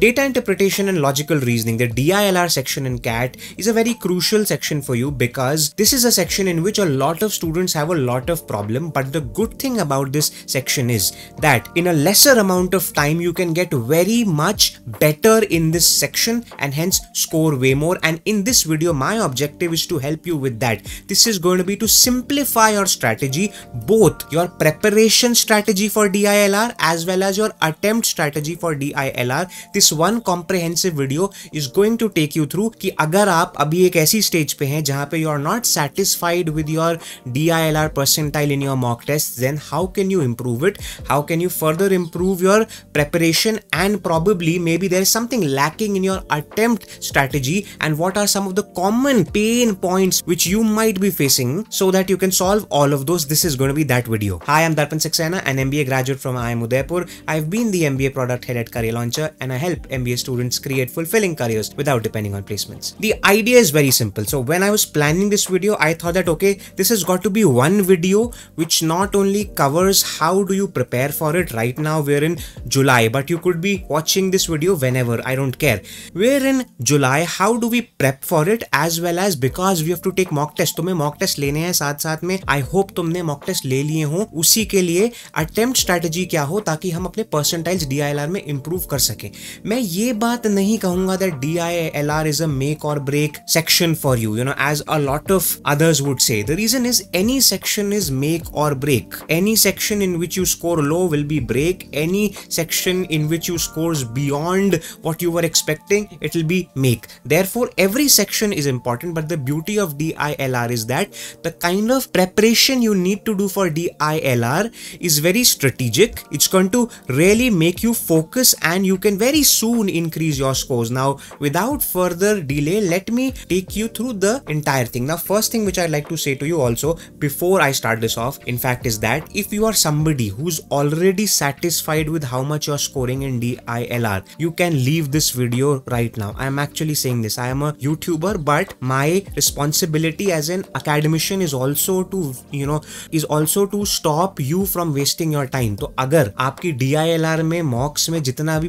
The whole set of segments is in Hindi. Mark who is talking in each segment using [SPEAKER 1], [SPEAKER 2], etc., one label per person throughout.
[SPEAKER 1] Data interpretation and logical reasoning, the DILR section in CAT is a very crucial section for you because this is a section in which a lot of students have a lot of problem but the good thing about this section is that in a lesser amount of time you can get very much better in this section and hence score way more and in this video my objective is to help you with that. This is going to be to simplify your strategy both your preparation strategy for DILR as well as your attempt strategy for DILR. This this one comprehensive video is going to take you through कि अगर आप अभी एक ऐसी स्टेज पे हैं जहां पे you are not satisfied with your D I L R percentile in your mock test then how can you improve it how can you further improve your preparation and probably may be there is something lacking in your attempt strategy and what are some of the common pain points which you might be facing so that you can solve all of those this is going to be that video. Hi, I'm Darpan Saxena, an MBA graduate from IIM Udaipur. I've been the MBA product head at Career Launcher and I help help MBA students create fulfilling careers without depending on placements. The idea is very simple. So when I was planning this video, I thought that okay, this has got to be one video which not only covers how do you prepare for it right now, we're in July, but you could be watching this video whenever, I don't care. We're in July, how do we prep for it as well as because we have to take mock test. तुम्हें मॉक टेस्ट लेने हैं saath साथ में आई होप तुमने mock test le liye ho, usi ke liye attempt strategy kya ho, ताकि hum apne percentiles DILR mein improve kar sake. मैं ये बात नहीं कहूंगा that D I L R is a make or break section for you you know as a lot of others would say the reason is any section is make or break any section in which you score low will be break any section in which you scores beyond what you are expecting it will be make therefore every section is important but the beauty of D I L R is that the kind of preparation you need to do for DILR is very strategic. It's going to really make you focus and you can very soon increase your scores. Now, without further delay, let me take you through the entire thing. Now, first thing which I'd like to say to you also before I start this off, in fact, is that if you are somebody who's already satisfied with how much you're scoring in DILR, you can leave this video right now. I'm actually saying this. I am a YouTuber, but my responsibility as an academician is also to, you know, is also to stop you from wasting your time. So, if आपकी DILR में मॉक्स में जितना भी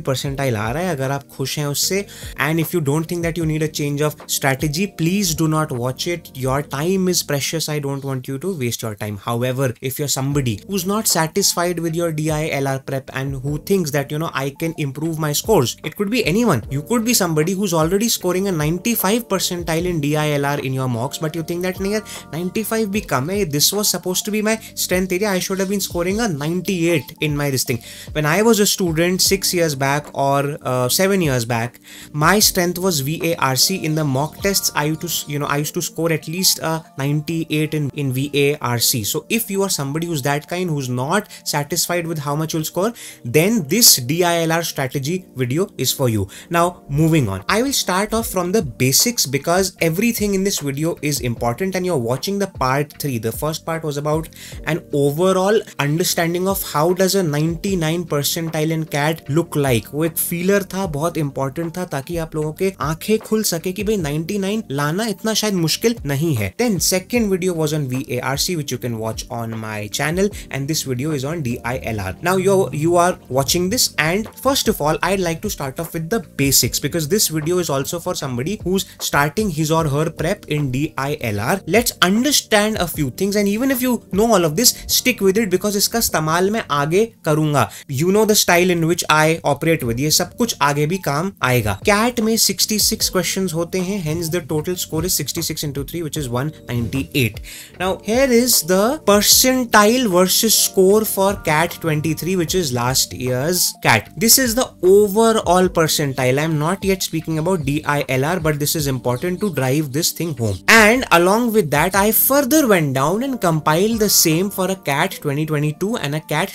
[SPEAKER 1] आ रहा है अगर आप खुश हैं उससे and if you don't think that you need a change of strategy please do not watch it your time is precious I don't want you to waste your time however if you're somebody who is not satisfied with your D I L R prep and who thinks that you know I can improve my scores it could be any one you could be somebody who is already scoring a ninety five percentile in D I L R in your mocks but you think that नहीं यार फाइव भी कम है this was suppose to be my strength area I should have been scoring a 98 in my this thing when i was a student 6 years uh, seven years back, my strength was VARC. In the mock tests, I used to, you know, I used to score at least a uh, 98 in, in VARC. So if you are somebody who's that kind, who's not satisfied with how much you'll score, then this DILR strategy video is for you. Now, moving on. I will start off from the basics because everything in this video is important and you're watching the part 3. The first part was about an overall understanding of how does a 99 percentile in CAT look like? वो पिलर था बहुत इंपॉर्टेंट था ताकि आप लोगों के आंखें खुल सके कि भाई 99 लाना इतना शायद मुश्किल नहीं है then second video was on V A R C which you can watch on my channel and this video is on D I L R now you you are watching this and first of all I like to start off with the basics because this video is also for somebody who starting his और her prep in D I L R let's understand a few things and even if you know all of this stick with it because इसका इस्तेमाल मैं आगे करूंगा. You know the style in which I operate with ये सब कुछ आगे भी काम आएगा कैट में सिक्सटी सिक्स क्वेश्चन होते हैं hence the total score is six into three which is 198 now here is the percentile versus score for CAT 23 which is last year's CAT this is the overall percentile I am not yet speaking about DILR but this is important to drive this thing home and along with I further went down and compile the same for a CAT two and a CAT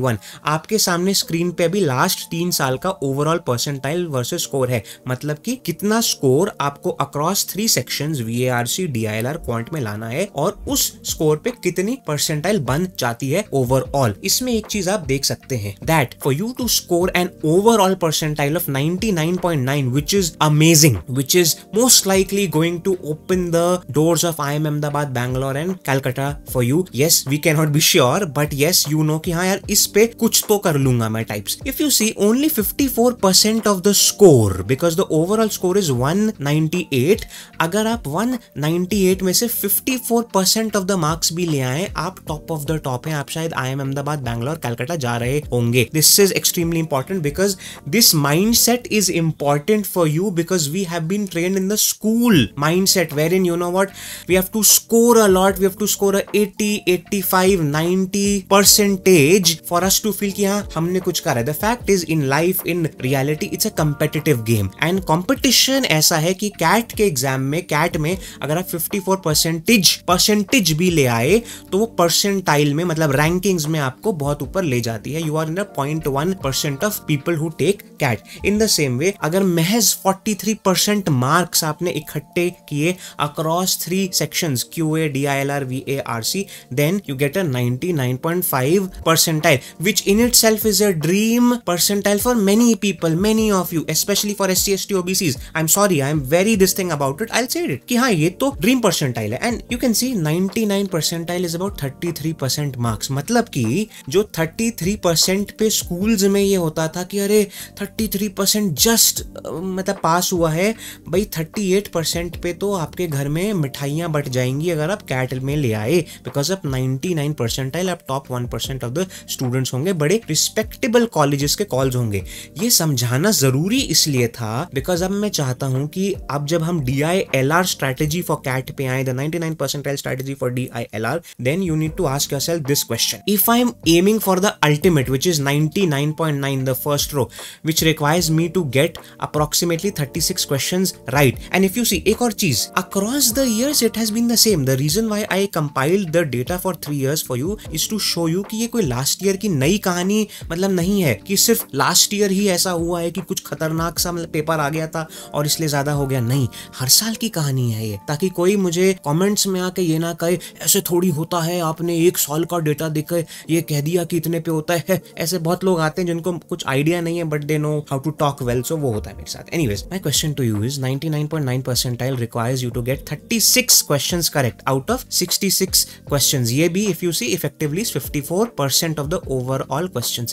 [SPEAKER 1] one आपके सामने स्क्रीन पे अभी लास्ट तीन साल का over overall percentile versus score है मतलब कि कितना स्कोर आपको across three section V DILR C quant में लाना है और उस स्कोर पे कितनी परसेंटाइल बन जाती है ओवरऑल इसमें एक चीज आप देख सकते हैं that for you to score an overall percentile of 99.9 amazing is is most likely going to open the doors of I M Ahmedabad Bangalore and and for you yes we can not be sure but yes you know कि हाँ यार इस पे कुछ तो कर लूंगा मैं types if you see only 54 94% of the score because the overall score is 198 अगर आप 198 में से 54% ऑफ द मार्क्स भी ले आए आप टॉप ऑफ द टॉप हैं आप शायद आई एम अहमदाबाद बैंगलोर कैलकाटा जा रहे होंगे this is extremely important because this mindset is important for you because we have been train in the school mindset wherein you know what we have to score a lot we have to score 80 85 90 percentage for us to feel कि हाँ हमने कुछ करा है the fact is in life in reality it's a competitive game and competition ऐसा है कि कैट के एग्जाम में कैट में अगर आप फिफ्टी फोर परसेंटेज परसेंटेज भी ले आए तो वो परसेंटाइल में मतलब रैंकिंग्स में आपको बहुत ऊपर ले जाती है you are in point one percent of people who take CAT in the same way अगर महज फोर्टी थ्री परसेंट मार्क्स आपने इकट्ठे किए across three section Q A D I L R V A R C then you get a ninety nine point five percentile which in itself is a dream percentile for many people many of you specially for S C S T OBC I am sorry I am very this thing about it I say it कि हाँ ये तो ड्रीम परसेंटाइल है and you can see ninety 99 percentile is about thirty three percent marks मतलब कि जो थर्टी थ्री परसेंट पे स्कूल में ये होता था कि अरे थर्टी थ्री परसेंट जस्ट मतलब पास हुआ है भाई थर्टी एट परसेंट पे तो आपके घर में मिठाइयाँ बट जाएंगी अगर आप कैट में ले आए बिकॉज ऑफ आप 99 परसेंटाइल आप top one percent of the students होंगे बड़े रिस्पेक्टेबल कॉलेजेस के कॉल्स होंगे ये समझाना जरूरी इसलिए था बिकॉज अब मैं चाहता हूं कि अब जब हम D I L R strategy for CAT पे आए ninety nine strategy for D I L R then you need to ask yourself this question if I am aiming for the ultimate which is ninety nine point nine the first row which requires me to get approximately thirty six question right and if you see एक और चीज across the years it has been the same the reason why I compile the data for three years for you is to show you कि ये कोई लास्ट ईयर की नई कहानी मतलब नहीं है कि सिर्फ लास्ट ईयर ही है ऐसा हुआ है कि कुछ खतरनाक सा मतलब पेपर आ गया था और इसलिए ज़्यादा हो गया नहीं हर साल की कहानी है ये ताकि कोई मुझे कमेंट्स में आके ये ना कहे ऐसे थोड़ी होता है आपने एक साल का डेटा देखे ये कह दिया कि इतने पे होता है ऐसे बहुत लोग आते हैं जिनको कुछ आइडिया नहीं है but they know how to talk well so वो होता है मेरे साथ anyways my question to you is 99.9 percentile requires you to get 36 questions correct out of 66 question ये भी if you see effectively fifty four percent of the overall question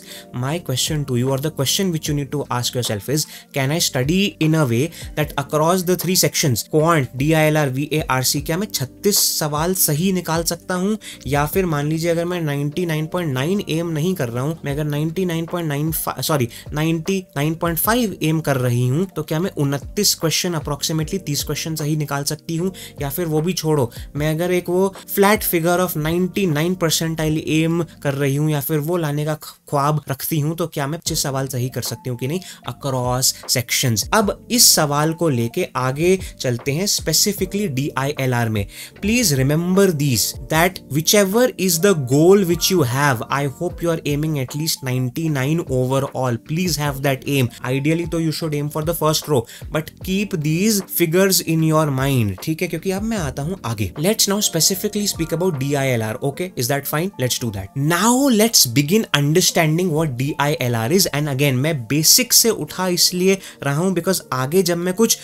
[SPEAKER 1] my question to you or the question which you need to ask yourself is can I study in a way that across the three sections quant DILR VARC क्या मैं 36 सवाल सही निकाल सकता हूँ या फिर मान लीजिए अगर मैं 99.9 एम नहीं कर रहा हूँ मैं अगर 99.9 सॉरी 99.5 एम कर रही हूँ तो क्या मैं 29 क्वेश्चन अप्रोक्सीमेटली 30 क्वेश्चन सही निकाल सकती हूँ या फिर वो भी छोड़ो मैं अगर एक वो flat figure of 99 percentile aim कर रही हूँ या फिर वो लाने का ख्वाब रखती हूँ तो क्या मैं पच्चीस सवाल सही कर सकती सकते हो कि नहीं अक्रॉस सेक्शन अब इस सवाल को लेके आगे चलते हैं स्पेसिफिकली डी में please remember this that whichever is the goal which you have I hope you are aiming at least ninety nine overall please have that aim ideally तो you should aim for the first row but keep these figures in your mind ठीक है क्योंकि अब मैं आता हूं आगे let's now specifically speak about D I L R okay is that fine let's do that now let's begin understanding what D I L R is and again मैं बेसिक से उठा इसलिए रहा हूँ बिकॉज आगे जब मैं कुछ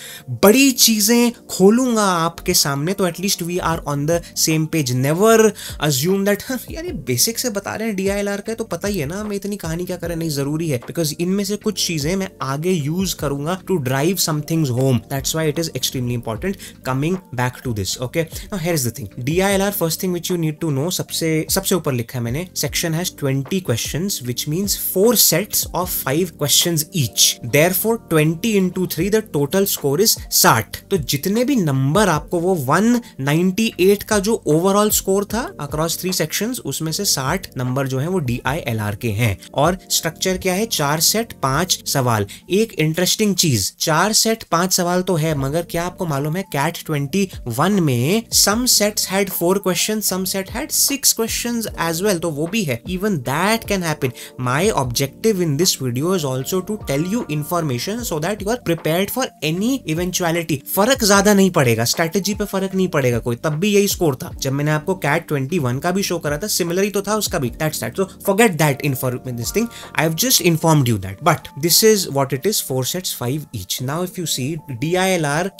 [SPEAKER 1] बड़ी चीज़ें खोलूंगा आपके सामने तो at least we are on the same page never assume that यार ये बेसिक से बता रहे हैं डी आई एल आर का तो पता ही है ना हमें इतनी कहानी क्या करें नहीं जरूरी है बिकॉज इनमें से कुछ चीज़ें मैं आगे यूज करूंगा to drive somethings home that's why it is extremely important coming back to this okay here is the thing D I L R first thing which you need to know सबसे सबसे ऊपर लिखा है मैंने section has twenty question which means four sets of five question questions each therefore 20 into three the total score is साठ तो जितने भी नंबर आपको वो वन नाइनटी एट का जो ओवरऑल स्कोर था अक्रॉस थ्री सेक्शन उसमें से साठ नंबर जो है वो डी आई एल आर के हैं और स्ट्रक्चर क्या है चार सेट पांच सवाल एक इंटरेस्टिंग चीज चार सेट पांच सवाल तो है मगर क्या आपको मालूम है कैट ट्वेंटी वन में some sets had four question some set had six question as well तो वो भी है even that can happen my objective in this video is also also to tell you information so that you are prepared for any eventuality. फर्क ज्यादा नहीं पड़ेगा स्ट्रेटेजी पे फर्क नहीं पड़ेगा कोई तब भी यही स्कोर था जब मैंने आपको कैट ट्वेंटी का भी शो करा था सिमिलर ही तो था उसका भी that that so forget that information this thing I have just informed you that but this is what it is four sets five each now if you see the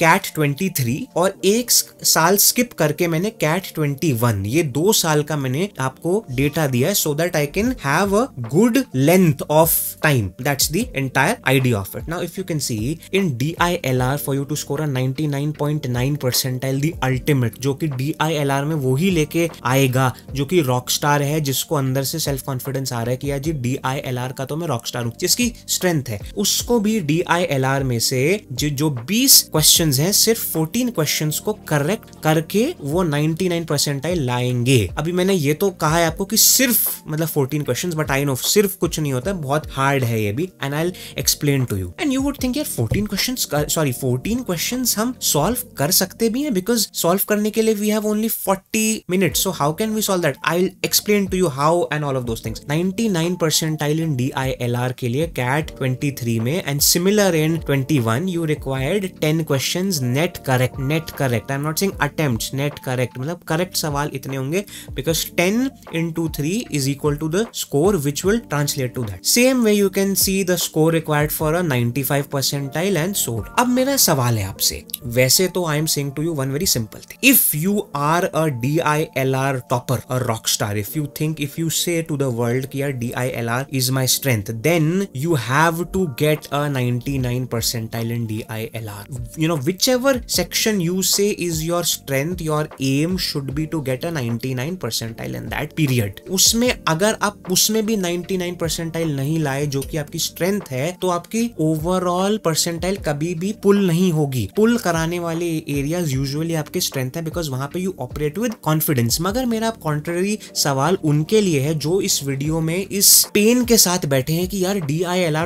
[SPEAKER 1] CAT twenty और एक साल स्किप करके मैंने कैट ट्वेंटी ये दो साल का मैंने आपको डेटा दिया है so that I can have a good length of time that's the entire idea of it. Now, if you can see in DILR for you to score a 99.9 percentile the ultimate जो कि DILR में वो ही लेके आएगा जो कि रॉक स्टार है जिसको अंदर से सेल्फ कॉन्फिडेंस आ रहा है कि यार जी DILR का तो मैं रॉक स्टार हूँ जिसकी स्ट्रेंथ है उसको भी DILR में से जो जो 20 क्वेश्चंस हैं सिर्फ 14 क्वेश्चंस को करेक्ट करके वो 99 परसेंटाइल लाएंगे अभी मैंने ये तो कहा है आपको कि सिर्फ मतलब 14 क्वेश्चंस बट आई नो सिर्फ कुछ नहीं होता बहुत हार्ड है ये भी and I explain to you and you would think यार 14 क्वेश्चंस सॉरी 14 क्वेश्चंस हम सॉल्व कर सकते भी हैं बिकॉज सॉल्व करने के लिए we have only 40 minutes so how can we solve that I explain to you how and all of those things ninety nine percent I in D I L R के लिए कैट ट्वेंटी थ्री में and similar in twenty one you required ten question net correct net correct I am not saying attempts net correct मतलब करेक्ट सवाल इतने होंगे because 10 into three is equal to the score which will translate to that same way you can see the score required for a 95 percentile and sold अब मेरा सवाल है आपसे वैसे तो I am saying to you one very simple thing if you are a D I L R topper a rock star if you think if you say to the world की D I L R is my strength then you have to get a 99 percentile in D I L R you know whichever section you say is your strength your aim should be to get a 99 percentile in that period उसमें अगर आप उसमें भी 99 परसेंटाइल नहीं लाए जो कि आपकी स्ट्रेंथ स्ट्रेंथ है तो आपकी ओवरऑल परसेंटाइल कभी भी पुल नहीं होगी पुल कराने वाले एरियाज यूजुअली आपके स्ट्रेंथ है बिकॉज वहां पे यू ऑपरेट विद कॉन्फिडेंस मगर मेरा कॉन्ट्ररी सवाल उनके लिए है जो इस वीडियो में इस पेन के साथ बैठे हैं कि यार डी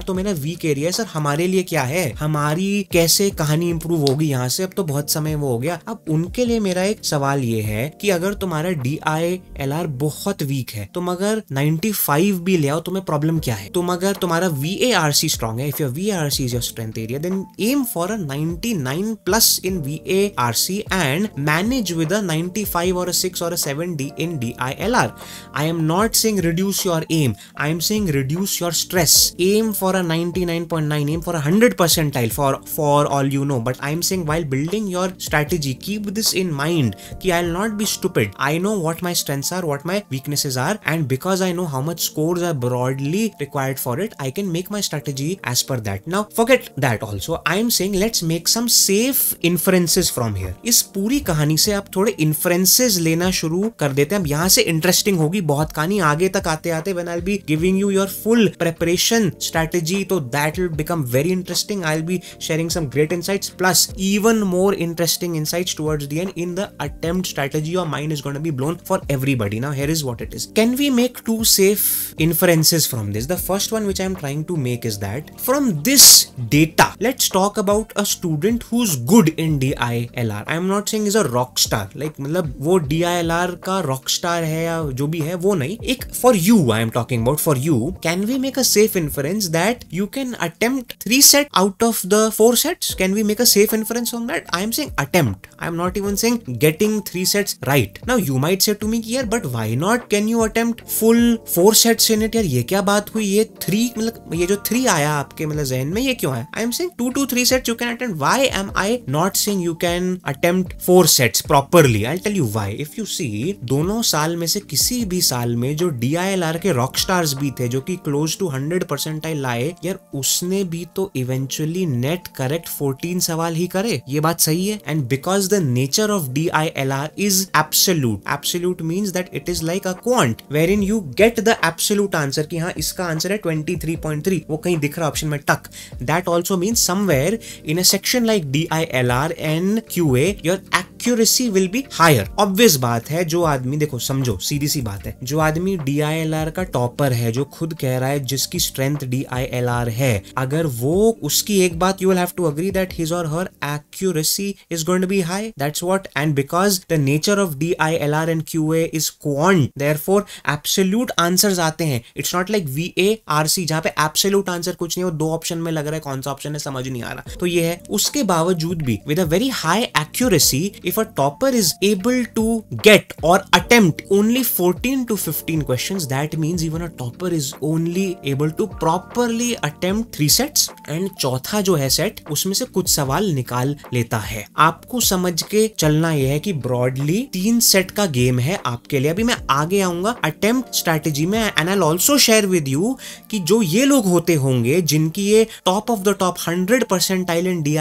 [SPEAKER 1] तो मेरा वीक एरिया है सर हमारे लिए क्या है हमारी कैसे कहानी इंप्रूव होगी यहाँ से अब तो बहुत समय वो हो गया अब उनके लिए मेरा एक सवाल ये है कि अगर तुम्हारा डी बहुत वीक है तो मगर 95 भी ले आओ तुम्हें प्रॉब्लम क्या है तुम अगर तुम्हारा V ARC strong. Eh? If your VARC is your strength area, then aim for a 99 plus in VARC and manage with a 95 or a 6 or a 7D in DILR. I am not saying reduce your aim. I am saying reduce your stress. Aim for a 99.9, aim for a 100 percentile for, for all you know. But I am saying while building your strategy, keep this in mind ki I'll not be stupid. I know what my strengths are, what my weaknesses are and because I know how much scores are broadly required for it, I can make my my strategy as per that. Now forget that also. I am saying let's make some safe inferences from here. इस पूरी कहानी से आप थोड़े inferences लेना शुरू कर देते हैं अब यहाँ से interesting होगी बहुत कहानी आगे तक आते आते when I'll be giving you your full preparation strategy तो that will become very interesting. I'll be sharing some great insights plus even more interesting insights towards the end in the attempt strategy your mind is going to be blown for everybody now here is what it is can we make two safe inferences from this the first one which i am trying to make make is that from this data, let's talk about a student who's good in DILR. I am not saying is a rock star. Like मतलब वो DILR का rock star है या जो भी है वो नहीं. एक for you I am talking about for you. Can we make a safe inference that you can attempt three set out of the four sets? Can we make a safe inference on that? I am saying attempt. I am not even saying getting three sets right. Now you might say to me कि यार but why not? Can you attempt full four sets in it? यार ये क्या बात हुई? ये three मतलब ये जो थ्री आया आपके मतलब जहन में ये क्यों है I am saying two to three sets you can attend why am I not saying you can attempt four sets properly I tell you why if you see दोनों साल में से किसी भी साल में जो डी आई एल आर के रॉक स्टार्स भी थे जो कि क्लोज टू हंड्रेड परसेंट आई लाए यार उसने भी तो इवेंचुअली नेट करेक्ट फोर्टीन सवाल ही करे ये बात सही है and because the nature of D I L R is absolute absolute means that it is like a quant wherein you get the absolute answer की हाँ इसका आंसर है ट्वेंटी थ्री पॉइंट थ्री भी वो कहीं दिख रहा ऑप्शन में टक that also mean somewhere in a section like D I L R and Q A your act accuracy will be higher obvious बात है जो आदमी देखो समझो सीधी सी बात है जो आदमी डी का टॉपर है जो खुद कह रहा है जिसकी स्ट्रेंथ डी है अगर वो उसकी एक बात you will have to agree that his और her accuracy is going to be high that's what and because the nature of D I L R and Q A is quant therefore absolute answer आते हैं it's not like V A R C जहां पे एब्सोल्यूट आंसर कुछ नहीं हो दो ऑप्शन में लग रहा है कौन सा ऑप्शन है समझ नहीं आ रहा तो ये है उसके बावजूद भी with a very high accuracy if if a topper is able to get or attempt only 14 to 15 questions, that means even a topper is only able to properly attempt three sets and चौथा जो है सेट उसमें से कुछ सवाल निकाल लेता है आपको समझ के चलना यह है कि ब्रॉडली तीन सेट का गेम है आपके लिए अभी मैं आगे आऊंगा अटेम्प्ट स्ट्रेटेजी में and I also share with you कि जो ये लोग होते होंगे जिनकी ये top of the top hundred percentile and D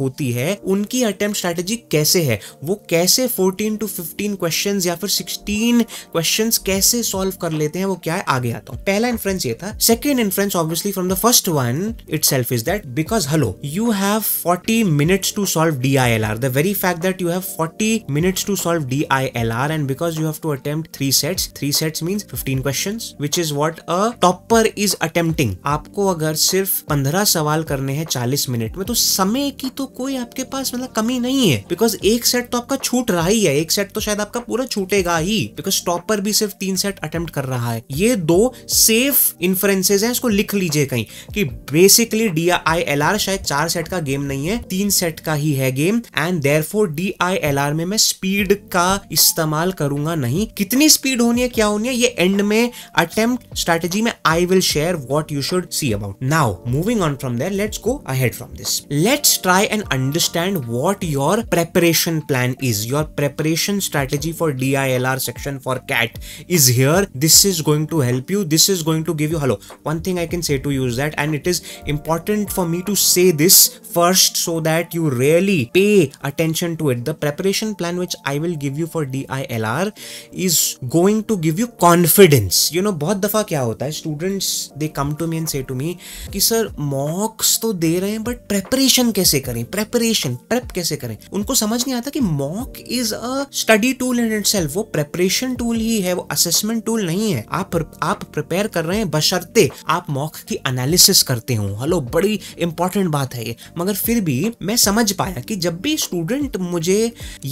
[SPEAKER 1] होती है उनकी अटेम्प्ट स्ट्रेटेजी कैसे है है वो कैसे 14 टू 15 क्वेश्चंस या फिर 16 क्वेश्चंस कैसे सॉल्व कर लेते हैं वो क्या है आगे आता हूँ पहला इन्फ्रेंस ये था second inference obviously from the first one itself is that because hello you have forty minutes to solve D I L R the very fact that you have forty minutes to solve D I L R and because you have to attempt three sets three sets means fifteen question which is what a topper is attempting आपको अगर सिर्फ पंद्रह सवाल करने हैं चालीस मिनट में तो समय की तो कोई आपके पास मतलब कमी नहीं है बिकॉज एक सेट तो आपका छूट रहा ही है एक सेट तो शायद आपका पूरा छूटेगा ही बिकॉज टॉप पर भी सिर्फ तीन सेट अटेम्प्ट कर रहा है ये दो सेफ इन्फ्रेंसेज हैं इसको लिख लीजिए कहीं कि basically D I L R शायद चार सेट का गेम नहीं है तीन सेट का ही है game and there four D I L R में मैं स्पीड का इस्तेमाल करूंगा नहीं कितनी स्पीड होनी है क्या होनी है ये एंड में अटेम्प्ट स्ट्रेटेजी में I will share what you should see about now moving on from there let's go ahead from this let's try and understand what your preparation action plan is, your preparation strategy for DILR section for CAT is here. This is going to help you. This is going to give you, hello, one thing I can say to you is that, and it is important for me to say this first so that you really pay attention to it. The preparation plan which I will give you for DILR is going to give you confidence. You know, bahut dafa kya hota hai students they come to me and say to me ki sir mocks to de rahe hain but preparation kaise करें preparation prep kaise करें unko samajh nahi aata था कि mock is a study tool in it वो प्रेपरेशन टूल ही है वो असेसमेंट टूल नहीं है आप आप प्रिपेयर कर रहे हैं बशर्ते आप मॉक की एनालिसिस करते हो हेलो बड़ी इंपॉर्टेंट बात है ये मगर फिर भी मैं समझ पाया कि जब भी स्टूडेंट मुझे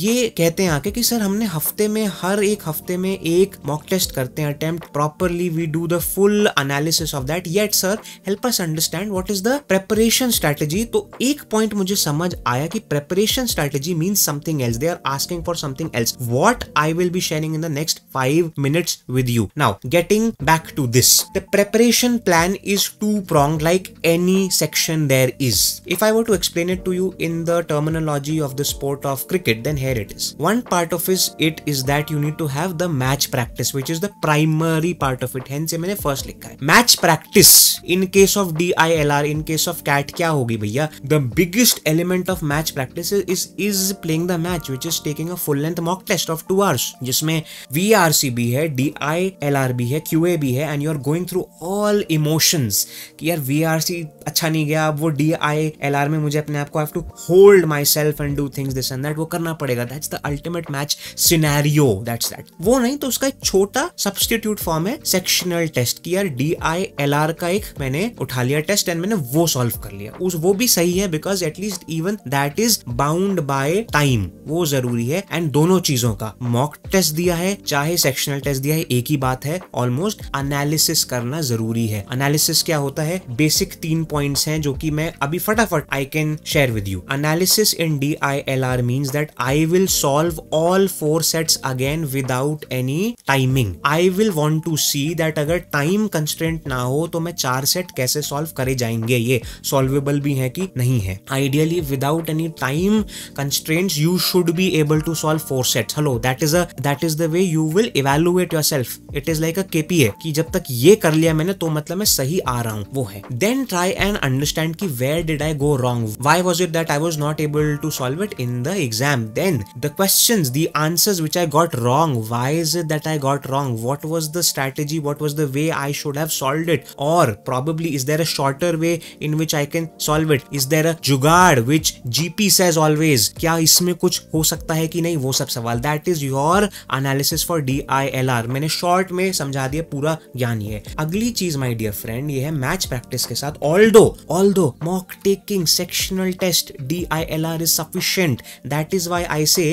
[SPEAKER 1] ये कहते हैं आके कि सर हमने हफ्ते में हर एक हफ्ते में एक मॉक टेस्ट करते हैं attempt properly we do the full analysis of that yet sir help us understand what is the preparation strategy तो एक पॉइंट मुझे समझ आया कि preparation strategy mean some something else. They are asking for something else. What I will be sharing in the next five minutes with you. Now, getting back to this, the preparation plan is two pronged like any section there is. If I were to explain it to you in the terminology of the sport of cricket, then here it is. One part of it is that you need to have the match practice, which is the primary part of it. Hence, मैंने first लिखा Match practice in case of DILR, in case of CAT, क्या होगी भैया? The biggest element of match practice is is playing the match which is taking a full length mock test of two hours जिसमें वी आर सी भी है डी आई एल आर भी है क्यू ए भी है and you are going through all emotions कि यार वी आर सी अच्छा नहीं गया अब वो डी आई एल आर में मुझे अपने आप को have to hold myself and do things this and that वो करना पड़ेगा that's the ultimate match scenario that's that वो नहीं तो उसका एक छोटा सब्सटीट्यूट फॉर्म है सेक्शनल टेस्ट की यार डी आई एल आर का एक मैंने उठा लिया टेस्ट एंड मैंने वो सॉल्व कर लिया उस वो भी सही है because at least even that is bound by time time वो जरूरी है एंड दोनों चीजों का मॉक टेस्ट दिया है चाहे सेक्शनल टेस्ट दिया है एक ही बात है ऑलमोस्ट एनालिसिस करना जरूरी है एनालिसिस क्या होता है बेसिक तीन पॉइंट है जो की मैं अभी फटाफट I can share with you analysis in D I L R mean that I will solve all four sets again without any timing I will want to see that अगर टाइम कंस्टेंट ना हो तो मैं चार सेट कैसे सॉल्व करे जाएंगे ये सॉल्वेबल भी है कि नहीं है ideally without any time constant you you should be able to solve four sets hello that is a that is the way you will evaluate yourself it is like a kpa कि जब तक ये कर लिया मैंने तो मतलब मैं सही आ रहा हूँ वो है देन ट्राई एंड अंडरस्टैंड कि where did I go wrong why was it that I was not able to solve it in the exam then the question the answers which I got wrong why is it that I got wrong what was the strategy what was the way I should have solve it और probably is there a shorter way in which I can solve it is there a jugaad which GP says always क्या इसमें में कुछ हो सकता है कि नहीं वो सब सवाल that is your analysis for D I L R मैंने शॉर्ट में समझा दिया पूरा ज्ञान ये अगली चीज माई डियर फ्रेंड ये है मैच प्रैक्टिस के साथ all although although mock taking sectional test D I L R is sufficient that is why I say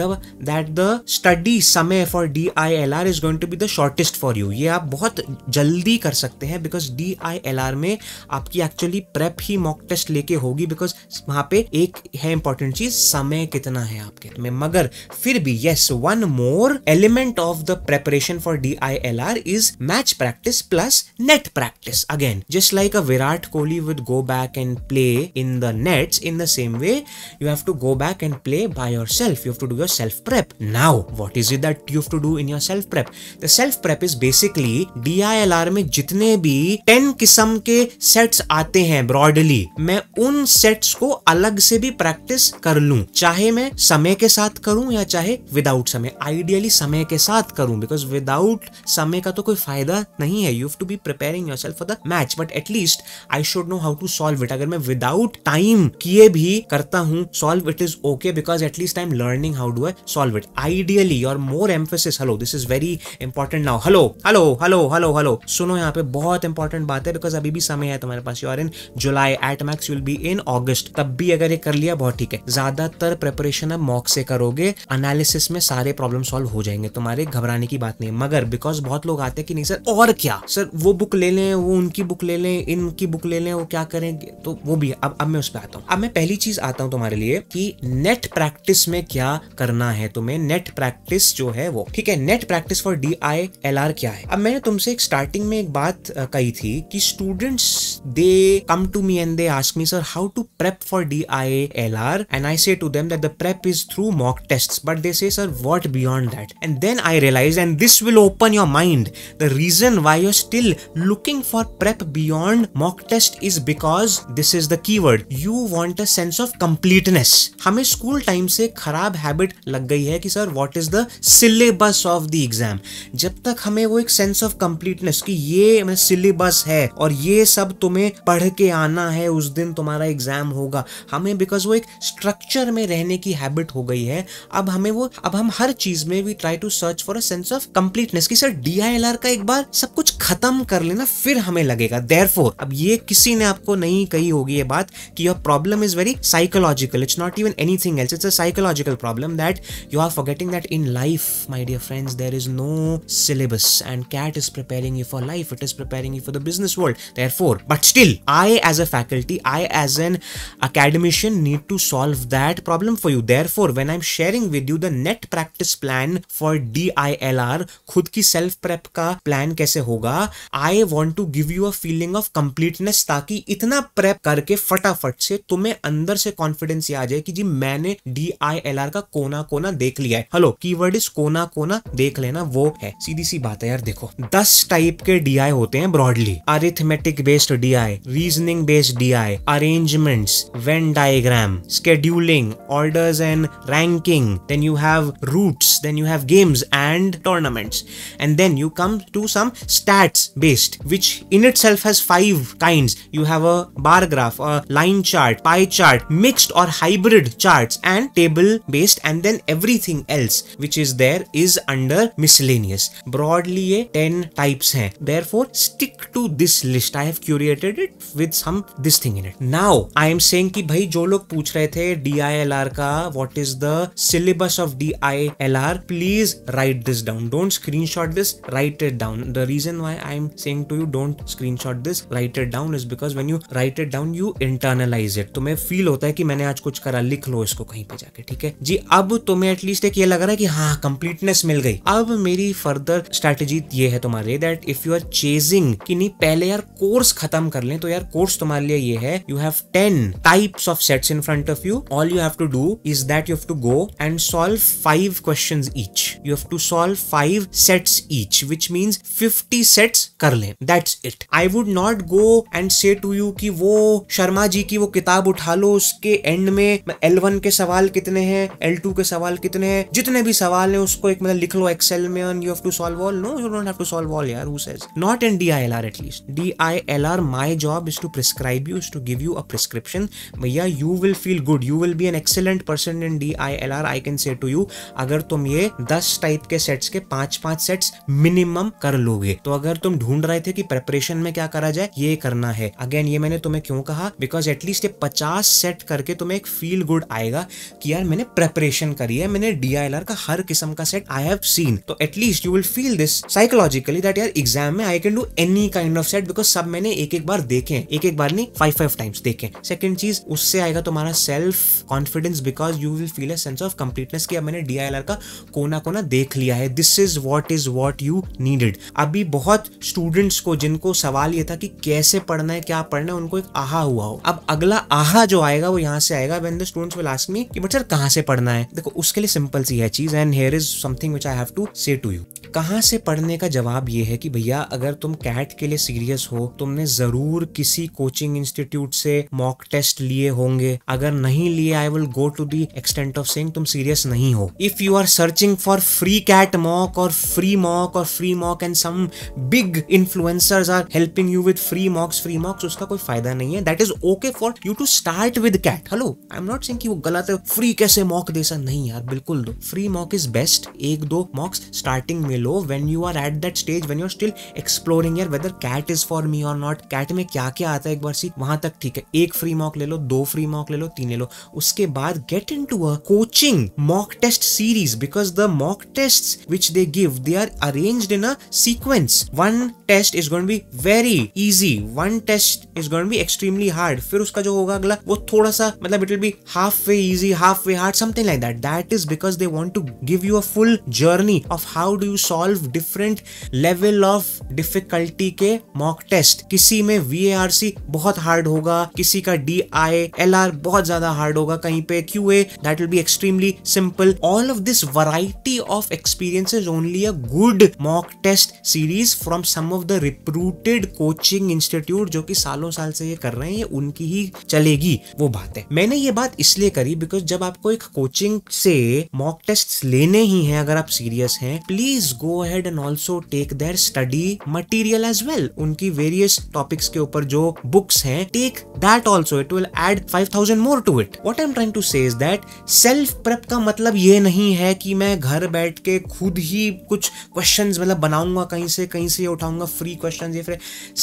[SPEAKER 1] that the study समय for D I L R is going to be the shortest for you ये आप बहुत जल्दी कर सकते हैं because D I L R में आपकी एक्चुअली प्रेप ही मॉक टेस्ट लेके होगी बिकॉज वहां पे एक है इंपॉर्टेंट चीज समय के कितना है आपके में मगर फिर भी yes one more element of the preparation for D I L R is match practice plus net practice again just like a Virat Kohli with go back and play in the nets in the same way you have to go back and play by yourself you have to do your self prep now what is it that you have to do in your self prep the self prep is basically D I L R में जितने भी टेन किस्म के सेट्स आते हैं ब्रॉडली मैं उन सेट्स को अलग से भी प्रैक्टिस कर लू चाहे चाहे मैं समय के साथ करूं या चाहे विदाउट समय आइडियली समय के साथ करूं बिकॉज विदाउट समय का तो कोई फायदा नहीं है you have to be preparing yourself for the match but at least I should know how to solve it अगर मैं विदाउट टाइम किए भी करता हूं solve it is okay because at least I am learning how do I solve it ideally और more emphasis hello this is very important now hello hello hello hello hello सुनो यहाँ पे बहुत इंपॉर्टेंट बात है बिकॉज अभी भी समय है तुम्हारे पास you are in July at max will be in August तब भी अगर ये कर लिया बहुत ठीक है ज्यादातर प्रेपर प्रिपरेशन आप मॉक से करोगे एनालिसिस में सारे प्रॉब्लम सॉल्व हो जाएंगे तुम्हारे घबराने की बात नहीं मगर बिकॉज बहुत लोग आते हैं कि नहीं सर और क्या सर वो बुक ले लें वो उनकी बुक ले लें इनकी बुक ले लें वो क्या करेंगे तो वो भी अब अब मैं उस पर आता हूँ अब मैं पहली चीज आता हूँ तुम्हारे लिए कि नेट प्रैक्टिस में क्या करना है तुम्हें नेट प्रैक्टिस जो है वो ठीक है net practice for D I L R क्या है अब मैंने तुमसे एक स्टार्टिंग में एक बात कही थी कि students they come to me and they ask me, sir, how to prep for DILR? And I say to them that the prep is through mock tests, but they say, sir, what beyond that? And then I realized, and this will open your mind. The reason why you're still looking for prep beyond mock test is because this is the keyword. You want a sense of completeness. हमें स्कूल टाइम से खराब हैबिट लग गई है कि sir what is the syllabus of the exam जब तक हमें वो एक सेंस ऑफ कंप्लीटनेस कि ये सिलेबस है और ये सब तुम तुम्हें पढ़ के आना है उस दिन तुम्हारा एग्जाम होगा हमें बिकॉज वो एक स्ट्रक्चर में रहने की हैबिट हो गई है अब हमें वो अब हम हर चीज में we try to search for a sense of completeness की sir D I L R का एक बार सब कुछ खत्म कर लेना फिर हमें लगेगा देर फोर अब ये किसी ने आपको नहीं कही होगी ये बात कि your problem is very psychological it's not even anything else it's a psychological problem that you are forgetting that in life my dear friends there is no syllabus and CAT is preparing you for life it is preparing you for the business world therefore but but still I as a faculty I as an academician need to solve that problem for you there for when I am sharing with you the net practice plan for D I L R खुद की सेल्फ प्रेप का प्लान कैसे होगा I want to give you a feeling of completeness ताकि इतना प्रेप करके फटाफट से तुम्हें अंदर से कॉन्फिडेंस आ जाए कि जी मैंने डी आई एल आर का कोना कोना देख लिया है हेलो की वर्ड इज कोना कोना देख लेना वो है सीधी सी बात है यार देखो दस टाइप के डी आई होते हैं broadly arithmetic based D DI, reasoning based DI, arrangements, Venn diagram, scheduling, orders and ranking, then you have routes, then you have games and tournaments. And then you come to some stats based, which in itself has five kinds. You have a bar graph, a line chart, pie chart, mixed or hybrid charts, and table based, and then everything else which is there is under miscellaneous. Broadly, a 10 types Therefore, stick to this list. I have curated repleted it with some this thing in it now I am saying कि भाई जो लोग पूछ रहे थे डी का what is the syllabus of D please write this down don't screenshot this write it down the reason why I am saying to you don't screenshot this write it down is because when you write it down you internalize it तुम्हें फील होता है कि मैंने आज कुछ करा लिख लो इसको कहीं पे जाके ठीक है जी अब तुम्हें एटलीस्ट एक ये लग रहा है कि हाँ कंप्लीटनेस मिल गई अब मेरी फर्दर स्ट्रेटेजी ये है तुम्हारे that if you are chasing कि नहीं पहले यार कोर्स खत्म कर लें तो यार कोर्स तुम्हारे लिए ये है you have ten types of sets in front of you all you have to do is that you have to go and solve five question each you have to solve five sets each which means fifty sets कर लें that's it I would not go and say to you कि वो शर्मा जी की वो किताब उठा लो उसके एंड में एल वन के सवाल कितने हैं एल टू के सवाल कितने हैं जितने भी सवाल हैं उसको एक मतलब लिख लो एक्सेल में and you have to solve all no you don't have to solve all यार who says not in D I L R at least D I L R my job is to prescribe you is to give you a prescription भैया you will feel good you will be an excellent person in D I L R I can say to you अगर तुम ये दस टाइप के सेट्स के पांच पांच सेट्स मिनिमम कर लोगे तो अगर तुम ढूंढ रहे थे कि प्रेपरेशन में क्या करा जाए ये करना है अगेन ये मैंने तुम्हें क्यों कहा बिकॉज एटलीस्ट ये पचास सेट करके तुम्हें एक फील गुड आएगा कि यार मैंने प्रेपरेशन करी है मैंने डी आई एल आर का हर किस्म का सेट आई हैव सीन तो at least you will feel this psychologically that यार एग्जाम में I can do any kind of set because सब मैंने एक एक बार देखें एक एक बार नहीं फाइव फाइव टाइम्स देखें सेकंड चीज उससे आएगा तुम्हारा self confidence because you will feel a sense of completeness कि अब मैंने डी का कोना कोना देख लिया है this is what is what you needed अभी बहुत स्टूडेंट्स को जिनको सवाल ये था कि कैसे पढ़ना है क्या पढ़ना है उनको एक आहा हुआ हो अब अगला आहा जो आएगा वो यहाँ से आएगा when the students will ask me कि बट सर कहाँ से पढ़ना है देखो उसके लिए सिंपल सी है चीज and here is something which I have to say to you कहाँ से पढ़ने का जवाब ये है कि भैया अगर तुम कैट के लिए सीरियस हो तुमने जरूर किसी कोचिंग इंस्टीट्यूट से मॉक टेस्ट लिए होंगे अगर नहीं लिए I will go to the extent of saying तुम सीरियस नहीं हो if you are searching for free CAT mock और फ्री मॉक और free mock and some big influencers are helping you with free mocks free mocks उसका कोई फायदा नहीं है that is okay for you to start with CAT hello I am not saying कि वो गलत है फ्री कैसे मॉक दे नहीं यार बिल्कुल दो फ्री मॉक इज बेस्ट एक दो मॉक्स स्टार्टिंग मिलो when you are at that stage when you are still exploring यर whether CAT is for me और नॉट कैट में क्या क्या आता है एक बार सी वहां तक ठीक है एक फ्री मॉक ले लो दो फ्री मॉक ले लो तीन ले लो उसके बाद get in to a coaching mock test series because the mock test which they give they are arrange in a sequence one test is going be very easy one test is going be extremely hard फिर उसका जो होगा अगला वो थोड़ा सा मतलब it will be half way easy half way hard something like that that is because they want to give you a full journey of how do you solve different level of difficulty के मॉक टेस्ट किसी में वी बहुत हार्ड होगा किसी का डी आई एल आर बहुत ज्यादा हार्ड होगा कहीं पे Q A that will be extremely simple all of this variety of experiences only a good mock test series from some of the reputed coaching institute जो कि सालों साल से ये कर रहे हैं ये उनकी ही चलेगी वो बात है मैंने ये बात इसलिए करी बिकॉज जब आपको एक कोचिंग से मॉक टेस्ट लेने ही हैं अगर आप सीरियस हैं please please go ahead and also take their study material as well उनकी वेरियस टॉपिक्स के ऊपर जो बुक्स हैं take that also it will add thousand more to it what am trying to say is that self prep का मतलब ये नहीं है कि मैं घर बैठ के खुद ही कुछ क्वेश्चन मतलब बनाऊंगा कहीं से कहीं से उठाऊंगा फ्री क्वेश्चन ये फिर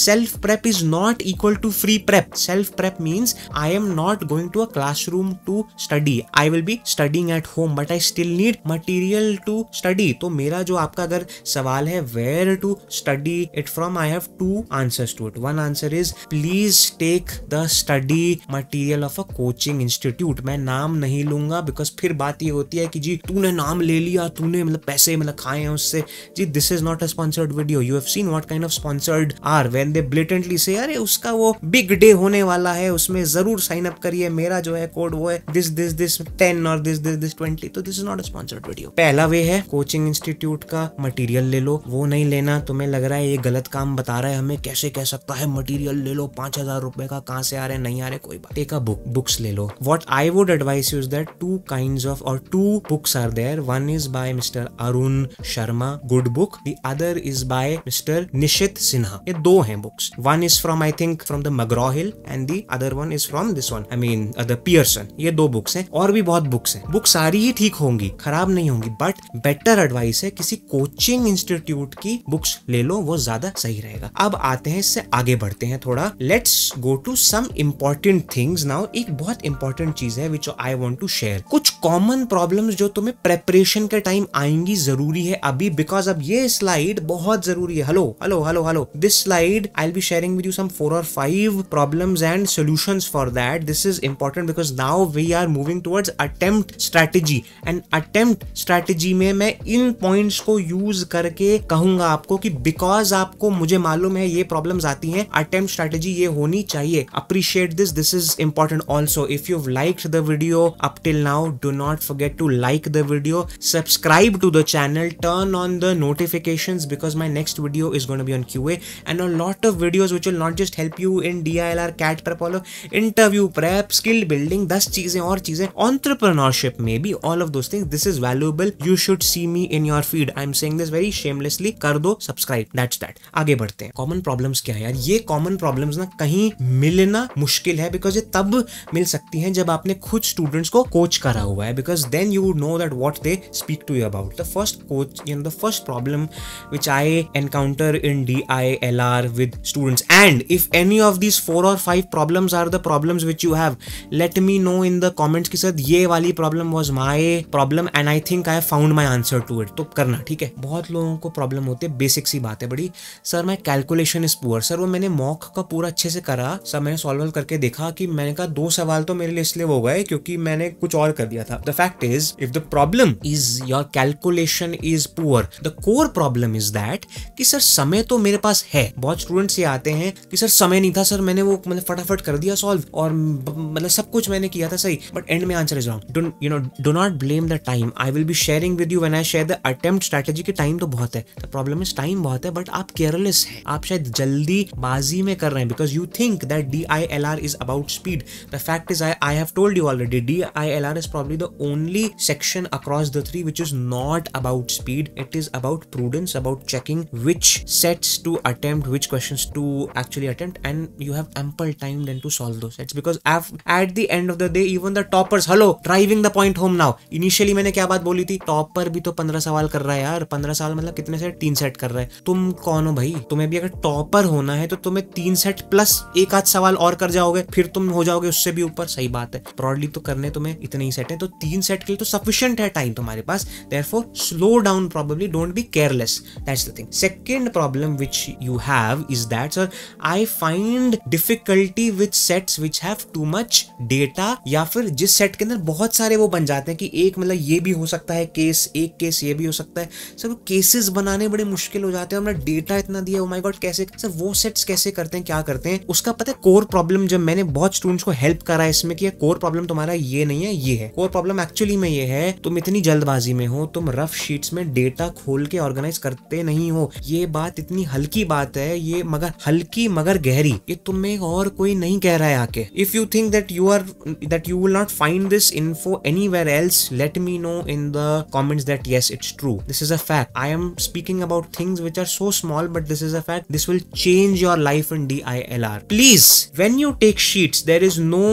[SPEAKER 1] self prep is not equal to free prep self prep means I am not going to a classroom to study I will be studying at home but I still need material to study तो मेरा जो आपका आपका अगर सवाल है where to study it from I have two answers to it one answer is please take the study material of a coaching institute मैं नाम नहीं लूंगा बिकॉज फिर बात ये होती है कि जी तूने नाम ले लिया तूने मतलब पैसे मतलब खाए हैं उससे जी this is not a sponsored video you have seen what kind of sponsored are when they blatantly say अरे उसका वो बिग डे होने वाला है उसमें जरूर साइन अप करिए मेरा जो है कोड वो है दिस दिस दिस टेन और दिस दिस दिस ट्वेंटी तो this is not a sponsored video पहला वे है कोचिंग इंस्टीट्यूट का मटेरियल ले लो वो नहीं लेना तुम्हें लग रहा है ये गलत काम बता रहा है हमें कैसे कह सकता है मटेरियल ले लो पांच हजार रुपए का कहाँ से आ रहे नहीं आ रहे कोई बात एक बुक बुक्स ले लो what I would advise use that two kind of और two books are there one is by mister Arun Sharma good book the other is by mister Nishit Sinha ये दो हैं books one is from I think from the McGraw Hill and the other one is from this one I mean the Pearson ये दो बुक्स हैं और भी बहुत बुक्स हैं बुक सारी ही ठीक होंगी खराब नहीं होंगी बट बेटर एडवाइस है किसी को कोचिंग इंस्टीट्यूट की बुक्स ले लो वो ज्यादा सही रहेगा अब आते हैं इससे आगे बढ़ते हैं थोड़ा let's go to some important things now एक बहुत इंपॉर्टेंट चीज है which I want to share कुछ कॉमन प्रॉब्लम जो तुम्हें प्रेपरेशन के टाइम आएंगी जरूरी है अभी बिकॉज अब ये स्लाइड बहुत जरूरी है hello hello hello hello this slide I be sharing with you some four और five problem and solution for that this is important because now we are moving towards attempt strategy and attempt strategy में मैं इन पॉइंट्स को यूज करके कहूंगा आपको कि बिकॉज आपको मुझे मालूम है ये प्रॉब्लम आती है अटेम्प स्ट्रेटेजी ये होनी चाहिए appreciate this this is important also if you like the video up till now do not forget to like the video subscribe to the channel turn on the notification because my next video is gonna be on Q and on lot of videos which will not just help you in D I L R CAT प्रपोलो इंटरव्यू प्रेप स्किल बिल्डिंग दस चीजें और चीजें ऑन्टरप्रनोरशिप में B all of those thing this is valuable you should see me in your feed I am saying this very shamelessly कर दो सब्सक्राइब दैट्स दैट आगे बढ़ते हैं कॉमन प्रॉब्लम्स क्या है यार ये कॉमन प्रॉब्लम्स ना कहीं मिलना मुश्किल है बिकॉज ये तब मिल सकती हैं जब आपने खुद स्टूडेंट्स को कोच करा हुआ है because then you know that what they speak to you about the first coach the first problem which I encounter in D I L R with students and if any of four और five problems are the problems which you have let me know in the comments के साथ ये वाली problem was my problem and I think I found my answer to it तो करना ठीक ठीक है बहुत लोगों को प्रॉब्लम होती है बेसिक सी बात है बड़ी सर मैं कैलकुलेशन इज पुअर सर वो मैंने मॉक का पूरा अच्छे से करा सर मैंने सॉल्व करके देखा कि मैंने कहा दो सवाल तो मेरे लिए इसलिए हो गए क्योंकि मैंने कुछ और कर दिया था the fact is if the problem is your calculation is poor the core problem is that कि सर समय तो मेरे पास है बहुत स्टूडेंट्स ये आते हैं कि सर समय नहीं था सर मैंने वो मतलब फटाफट कर दिया सॉल्व और मतलब सब कुछ मैंने किया था सही बट एंड में answer is wrong you know do not blame the time I will be sharing with you when I share the attempt जी के टाइम तो बहुत है तो प्रॉब्लम इज टाइम बहुत है बट आप केयरलेस है आप शायद जल्दी बाजी में कर रहे हैं because you think that D I L R is about speed the fact is I I have told you already D I L R is probably the only section across the three which is not about speed it is about prudence about checking which sets to attempt which question to actually attempt and you have ample time then to solve दो sets because at the end of the day even the toppers hello driving the point home now initially मैंने क्या बात बोली थी टॉपर भी तो पंद्रह सवाल कर रहा है यार यार पंद्रह साल मतलब कितने सेट तीन सेट कर रहे हैं तुम कौन हो भाई तुम्हें भी अगर टॉपर होना है तो तुम्हें तीन सेट प्लस एक आध सवाल और कर जाओगे फिर तुम हो जाओगे उससे भी ऊपर सही बात है प्रॉडली तो करने तुम्हें इतने ही सेट है तो तीन सेट के लिए तो सफिशियंट है टाइम तुम्हारे पास therefore slow down probably don't be careless that's the thing second problem which you have is that sir I find difficulty with sets which have too much data या फिर जिस सेट के अंदर बहुत सारे वो बन जाते हैं कि एक मतलब ये भी हो सकता है केस एक केस ये भी हो सकता है सर केसेस बनाने बड़े मुश्किल हो जाते हैं हमने डेटा इतना दिया ओ माय गॉड कैसे सर वो सेट्स कैसे करते हैं क्या करते हैं उसका पता है कोर प्रॉब्लम जब मैंने बहुत स्टूडेंट्स को हेल्प करा इसमें कि कोर प्रॉब्लम तुम्हारा ये नहीं है ये है कोर प्रॉब्लम एक्चुअली में ये है तुम इतनी जल्दबाजी में हो तुम रफ शीट्स में डेटा खोल के ऑर्गेनाइज करते नहीं हो ये बात इतनी हल्की बात है ये मगर हल्की मगर गहरी ये तुम्हें और कोई नहीं कह रहा है आके if you think that you are that you will not find this info anywhere else let me know in the comments that yes it's true this is a a fact. I am speaking about things which are so small, but this is a fact. This will change your life in DILR. Please, when you take sheets, there is no,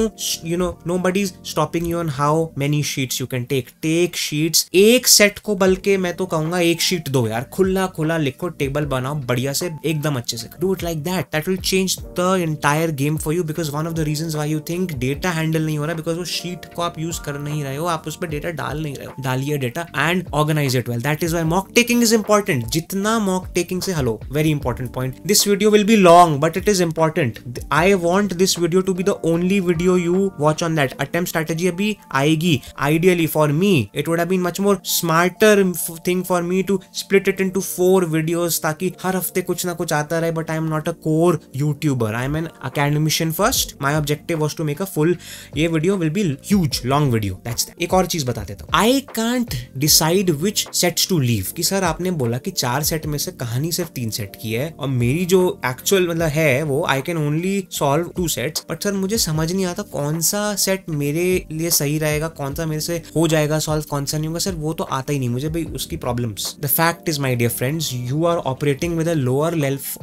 [SPEAKER 1] you know, nobody's stopping you on how many sheets you can take. Take sheets. एक सेट को बल्कि मैं तो कहूंगा एक शीट दो यार खुला खुला लिखो टेबल बनाओ बढ़िया से एकदम अच्छे से do it like that that will change the entire game for you because one of the reason why you think data handle नहीं हो रहा बिकॉज वो शीट को आप यूज कर नहीं रहे हो आप उस पर डेटा डाल नहीं रहे हो डालिए data and organise it well that is why mock taking is important जितना मॉक टेकिंग से hello very important point this video will be long but it is important I want this video to be the only video you watch on that attempt strategy अभी आएगी ideally for me it would been much more smarter thing for me to split it to four video ताकि हर हफ्ते कुछ ना कुछ आता रहे but I am not a core YouTuber I am an academician first my objective was to make a full ये video will be huge long video एक और चीज बता देता हूँ I can't decide which sets to leave believe कि सर आपने बोला कि चार सेट में से कहानी सिर्फ तीन सेट की है और मेरी जो एक्चुअल मतलब है वो I can only solve two sets but sir मुझे समझ नहीं आता कौन सा सेट मेरे लिए सही रहेगा कौन सा मेरे से हो जाएगा सॉल्व कौन सा नहीं होगा सर वो तो आता ही नहीं मुझे भाई उसकी problems the fact is my dear friends you are operating with a lower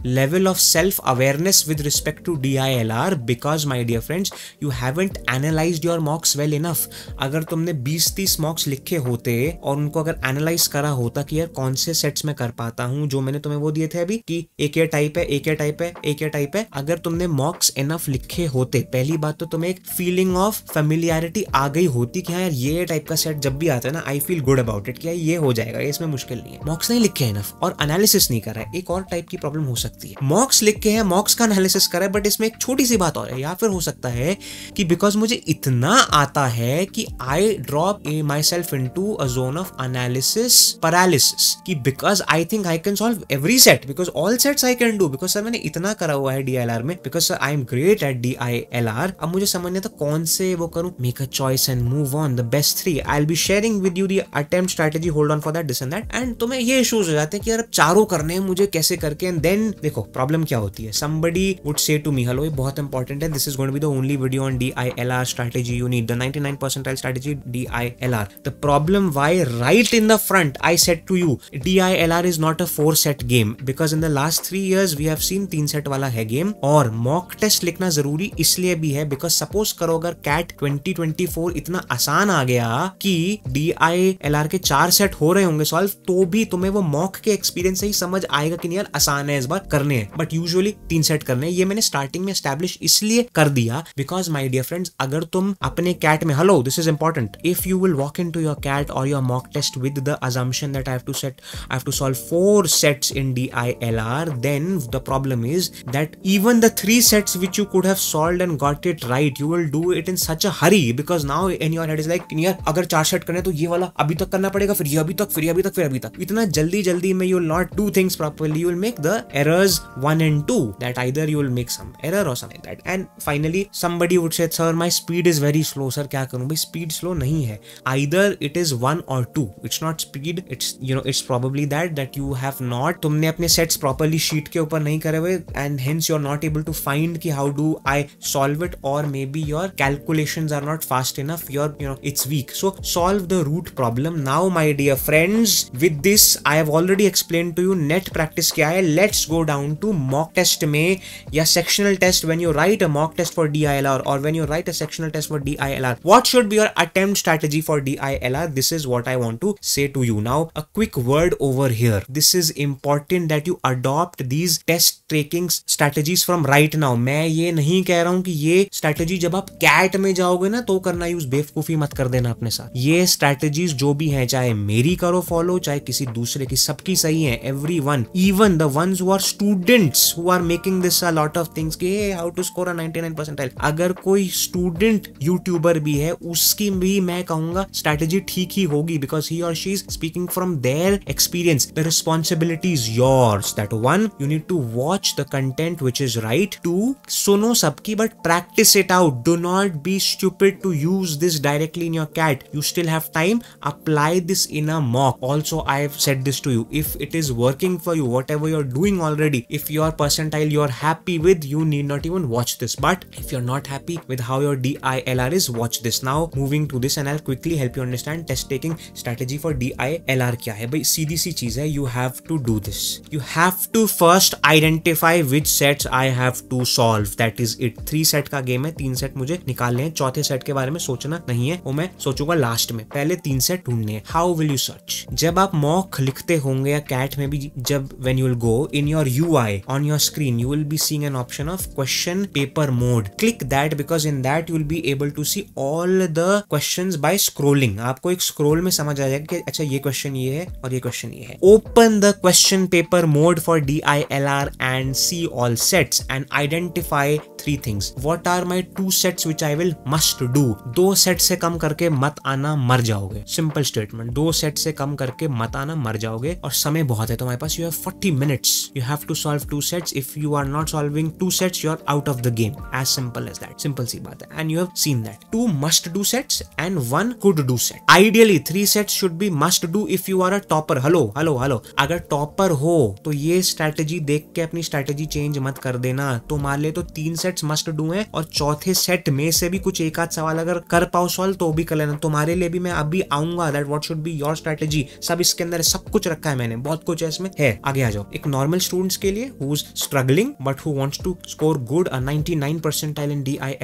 [SPEAKER 1] level of self awareness with respect to D I L R because my dear friends you haven't analyse your mocks well enough अगर तुमने बीस तीस मॉक्स लिखे होते और उनको अगर एनालाइज करा होता ईयर कौन से सेट्स में कर पाता हूँ जो मैंने तुम्हें वो दिए थे अभी कि एक ईयर टाइप है एक ईयर टाइप है एक ईयर टाइप है अगर तुमने मॉक्स इनफ लिखे होते पहली बात तो तुम्हें एक फीलिंग ऑफ फेमिलियरिटी आ गई होती कि हाँ यार ये टाइप का सेट जब भी आता है ना I feel good about it क्या ये हो जाएगा इसमें मुश्किल नहीं है मॉक्स नहीं लिखे इनफ और एनालिसिस नहीं करा है एक और टाइप की प्रॉब्लम हो सकती है मॉक्स लिख के है मॉक्स का एनालिसिस करा है बट इसमें एक छोटी सी बात और है या फिर हो सकता है कि बिकॉज मुझे इतना आता है कि I drop my self in to a zone of analysis paralysis analysis कि because I think I can solve every set because all sets I can do because sir मैंने इतना करा हुआ है डीआईएलआर में because sir I am great at D I L R अब मुझे समझ नहीं था कौन से वो करूं make a choice and move on the best three I L B sharing with you the attempt strategy hold on for that this and that and तो मैं ये इशूज हो जाते हैं कि यार चारों करने हैं मुझे कैसे करके एंड देन देखो प्रॉब्लम क्या होती है somebody would say to me hello ये बहुत इंपॉर्टेंट है this is going be the only video on D I L R strategy you need the 99 percentile strategy D I L R the problem why right in the front I set said to you, DILR is not a four set game because in the last three years we have seen तीन सेट वाला है गेम और मॉक टेस्ट लिखना जरूरी इसलिए भी है बिकॉज सपोज करो अगर कैट 2024 इतना आसान आ गया कि डी आई एल आर के चार सेट हो रहे होंगे सॉल्व तो भी तुम्हें वो मॉक के एक्सपीरियंस से ही समझ आएगा कि यार आसान है इस बार करने हैं बट यूजुअली तीन सेट करने ये मैंने स्टार्टिंग में स्टैब्लिश इसलिए कर दिया बिकॉज माई डियर फ्रेंड्स अगर तुम अपने कैट में hello this is important if you will walk into your CAT और your mock test with the assumption that I have to set, I have to solve four sets in DILR, then the problem is that even the three sets which you could have solved and got it right, you will do it in such a hurry because now in your head is like यार अगर चार सेट करने तो ये वाला अभी तक करना पड़ेगा फिर ये अभी तक फिर अभी तक फिर अभी तक इतना जल्दी जल्दी में you not do things properly you will make the errors one and two that either you will make some error और something that and finally somebody would say sir my speed is very slow sir क्या करूं भाई स्पीड स्लो नहीं है आइदर इट इज वन और two it's not speed it's you know it's probably that that you have not तुमने अपने सेट्स प्रॉपरली शीट के ऊपर नहीं करे हुए and hence you are not able to find कि how do I solve it और maybe your calculation are not fast enough your you know it's weak so solve the root problem now my dear friends with this I have already explain to you net practice क्या है let's go down to mock test में या sectional test when you write a mock test for D I L R और when you write a sectional test for D I L R what should be your attempt strategy for D I L R this is what I want to say to you now quick word over here. This is important that you adopt these test tracking strategies from right now. मैं ये नहीं कह रहा हूँ कि ये strategy जब आप कैट में जाओगे ना तो करना use बेवकूफी मत कर देना अपने साथ ये strategies जो भी हैं चाहे मेरी करो फॉलो चाहे किसी दूसरे की सबकी सही है everyone even the ones who are students who are making this a lot of things कि हाउ टू स्कोर अ 99 अगर कोई स्टूडेंट यूट्यूबर भी है उसकी भी मैं कहूंगा स्ट्रेटेजी ठीक ही होगी बिकॉज ही और she is speaking from their experience. The responsibility is yours. That one, you need to watch the content which is right. Two, suno sabki, but practice it out. Do not be stupid to use this directly in your cat. You still have time. Apply this in a mock. Also, I've said this to you. If it is working for you, whatever you're doing already, if your percentile you're happy with, you need not even watch this. But if you're not happy with how your DILR is, watch this. Now, moving to this, and I'll quickly help you understand test taking strategy for DILR. क्या है भाई सीधी सी चीज है you have to do this you have to first identify which sets I have to solve that is it three set का गेम है तीन सेट मुझे निकालने हैं चौथे सेट के बारे में सोचना नहीं है वो मैं सोचूंगा लास्ट में पहले तीन सेट ढूंढने हैं हाउ विल यू सर्च जब आप मॉक लिखते होंगे या कैट में भी जब when you'll go in your U I on your screen you will be seeing an option of question paper mode click that because in that you'll be able to see all the question by scrolling आपको एक स्क्रोल में समझ आ जाएगा कि अच्छा ये क्वेश्चन ये है है और ये क्वेश्चन ये है open the question paper mode for D I L R and see all sets and identify three things what are my two sets which I will must do दो सेट से कम करके मत आना मर जाओगे सिंपल स्टेटमेंट दो सेट से कम करके मत आना मर जाओगे और समय बहुत है तुम्हारे पास you have forty minutes you have to solve two sets if you are not solving two sets you are out of the game as simple as that simple सी बात है and you have seen that two must do sets and one could do set ideally three sets should be must do if you are और a topper hello hello hello अगर टॉपर हो तो ये स्ट्रेटेजी देख के अपनी स्ट्रेटेजी चेंज मत कर देना तो मान ले तो तीन सेट मस्ट डू है और चौथे सेट में से भी कुछ एक आध सवाल अगर कर पाओ सॉल्व तो भी कर लेना तुम्हारे लिए भी मैं अभी आऊंगा that what should be your strategy सब इसके अंदर सब कुछ रखा है मैंने बहुत कुछ है इसमें है आगे आ जाओ एक नॉर्मल स्टूडेंट्स के लिए who is struggling but who wants to score good ninety 99 percentile in